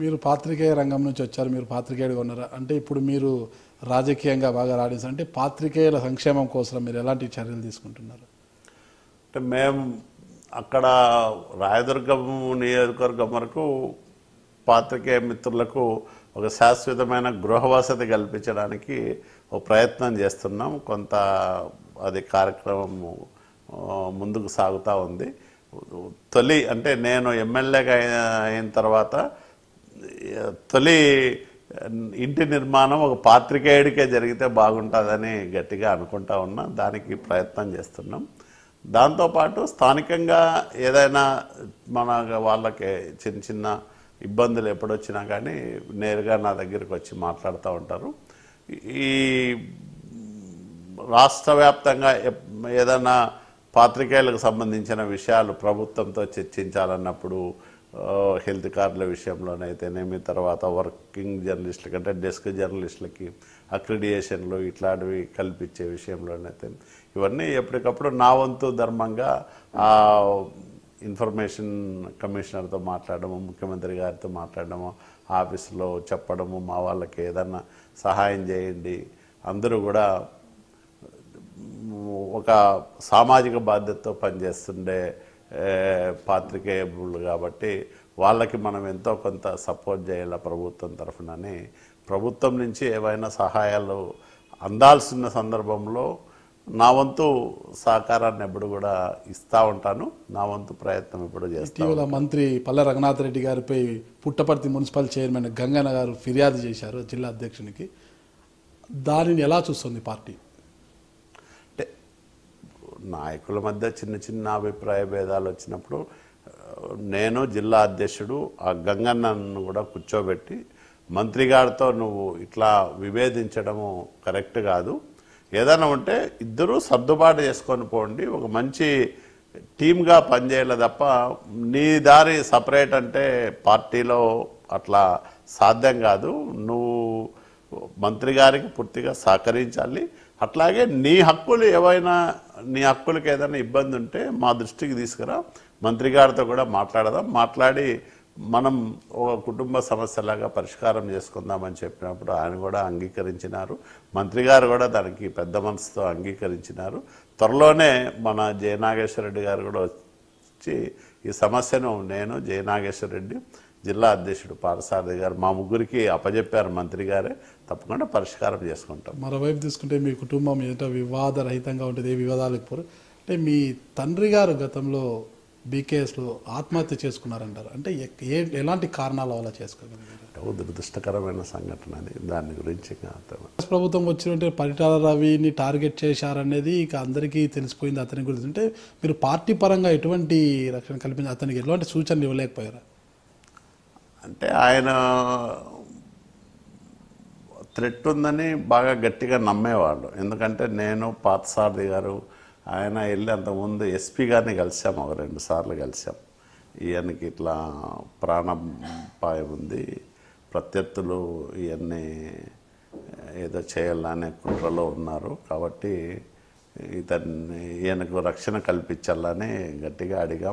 మీరు పాత్రికేయ రంగం నుంచి వచ్చారు మీరు పాత్రికేయుడు ఉన్నారు అంటే ఇప్పుడు మీరు రాజకీయంగా బాగా రాణిస్తారు అంటే పాత్రికేయుల సంక్షేమం కోసం మీరు ఎలాంటి చర్యలు తీసుకుంటున్నారు అంటే మేము అక్కడ రాయదుర్గం నియోజకవర్గం వరకు పాత్రికేయ మిత్రులకు ఒక శాశ్వతమైన గృహవసతి కల్పించడానికి ఒక ప్రయత్నం చేస్తున్నాం కొంత అది కార్యక్రమం ముందుకు సాగుతూ ఉంది తొలి అంటే నేను ఎమ్మెల్యేగా అయిన తర్వాత తొలి ఇంటి నిర్మాణం ఒక పాత్రికేయుడికే జరిగితే బాగుంటుందని గట్టిగా అనుకుంటా ఉన్నా దానికి ప్రయత్నం చేస్తున్నాం దాంతోపాటు స్థానికంగా ఏదైనా మన వాళ్ళకి చిన్న చిన్న ఇబ్బందులు ఎప్పుడొచ్చినా కానీ నేరుగా నా దగ్గరికి వచ్చి మాట్లాడుతూ ఉంటారు ఈ రాష్ట్ర వ్యాప్తంగా ఏదైనా పాత్రికేయులకు సంబంధించిన విషయాలు ప్రభుత్వంతో చర్చించాలన్నప్పుడు హెల్త్ కార్డుల విషయంలోనైతేనేమి తర్వాత వర్కింగ్ జర్నలిస్టుల కంటే డెస్క్ జర్నలిస్టులకి అక్రిడియేషన్లు ఇట్లాంటివి కల్పించే విషయంలోనైతే ఇవన్నీ ఎప్పటికప్పుడు నా వంతు ధర్మంగా ఇన్ఫర్మేషన్ కమిషనర్తో మాట్లాడము ముఖ్యమంత్రి గారితో మాట్లాడము ఆఫీసులో చెప్పడము మా వాళ్ళకి ఏదన్నా సహాయం చేయండి అందరూ కూడా ఒక సామాజిక బాధ్యతతో పనిచేస్తుండే పాత్రికేయులు కాబట్టి వాళ్ళకి మనం ఎంతో కొంత సపోర్ట్ చేయాలి ప్రభుత్వం తరఫునని ప్రభుత్వం నుంచి ఏవైనా సహాయాలు అందాల్సిన సందర్భంలో నా వంతు సహకారాన్ని ఎప్పుడు కూడా ఇస్తూ ఉంటాను నా వంతు ప్రయత్నం ఎప్పుడు చేస్తాను మంత్రి పల్లె రఘునాథ్ రెడ్డి గారిపై పుట్టపర్తి మున్సిపల్ చైర్మన్ గంగన్న గారు ఫిర్యాదు చేశారు జిల్లా అధ్యక్షునికి దానిని ఎలా చూస్తుంది పార్టీ నాయకుల మధ్య చిన్న చిన్న అభిప్రాయ భేదాలు వచ్చినప్పుడు నేను జిల్లా అధ్యక్షుడు ఆ గంగన్నను కూడా కూర్చోబెట్టి మంత్రి గారితో నువ్వు ఇట్లా విభేదించడము కరెక్ట్ కాదు ఏదైనా ఉంటే ఇద్దరూ సర్దుబాటు చేసుకొని పోండి ఒక మంచి టీమ్గా పనిచేయాలి తప్ప నీ దారి సపరేట్ అంటే పార్టీలో అట్లా సాధ్యం కాదు నువ్వు మంత్రి గారికి పూర్తిగా సహకరించాలి అట్లాగే నీ హక్కులు ఏవైనా నీ హక్కులకు ఏదైనా ఇబ్బంది ఉంటే మా దృష్టికి తీసుకురా మంత్రి గారితో కూడా మాట్లాడదాం మాట్లాడి మనం ఒక కుటుంబ సమస్యలాగా పరిష్కారం చేసుకుందామని చెప్పినప్పుడు ఆయన కూడా అంగీకరించినారు మంత్రి గారు కూడా దానికి పెద్ద మనసుతో అంగీకరించినారు త్వరలోనే మన జయనాగేశ్వరరెడ్డి రెడ్డి గారు కూడా వచ్చి ఈ సమస్యను నేను జయనాగేశ్వరరెడ్డి రెడ్డి జిల్లా అధ్యక్షుడు పారసారథి గారు మా ముగ్గురికి అప్పజెప్పారు మంత్రి గారే తప్పకుండా పరిష్కారం చేసుకుంటాం మరోవైపు తీసుకుంటే మీ కుటుంబం ఏదో వివాదరహితంగా ఉంటుంది ఏ వివాదాలకు పోరు అంటే మీ తండ్రి గారు గతంలో బీకేఎస్లో ఆత్మహత్య చేసుకున్నారంటారు అంటే ఏ ఎలాంటి కారణాల వల్ల చేసుకోగలిగారు దురదృష్టకరమైన సంఘటన అది దాని గురించి ప్రభుత్వం వచ్చినట్టే పరిటాల రవిని టార్గెట్ చేశారనేది ఇక అందరికీ తెలిసిపోయింది అతని గురించి అంటే మీరు పార్టీ పరంగా ఎటువంటి రక్షణ కల్పించి అతనికి ఎలాంటి సూచనలు ఇవ్వలేకపోయారా అంటే ఆయన థ్రెట్ ఉందని బాగా గట్టిగా నమ్మేవాళ్ళు ఎందుకంటే నేను పాతసారథి గారు ఆయన వెళ్ళి అంతకుముందు ఎస్పీ గారిని కలిసాం ఒక రెండు సార్లు కలిసాం ఈయనకి ఇట్లా ప్రాణపాయం ఉంది ప్రత్యర్థులు ఇవన్నీ ఏదో చేయాలనే కుట్రలో ఉన్నారు కాబట్టి ఇతన్ని ఈయనకు రక్షణ కల్పించాలని గట్టిగా అడిగాం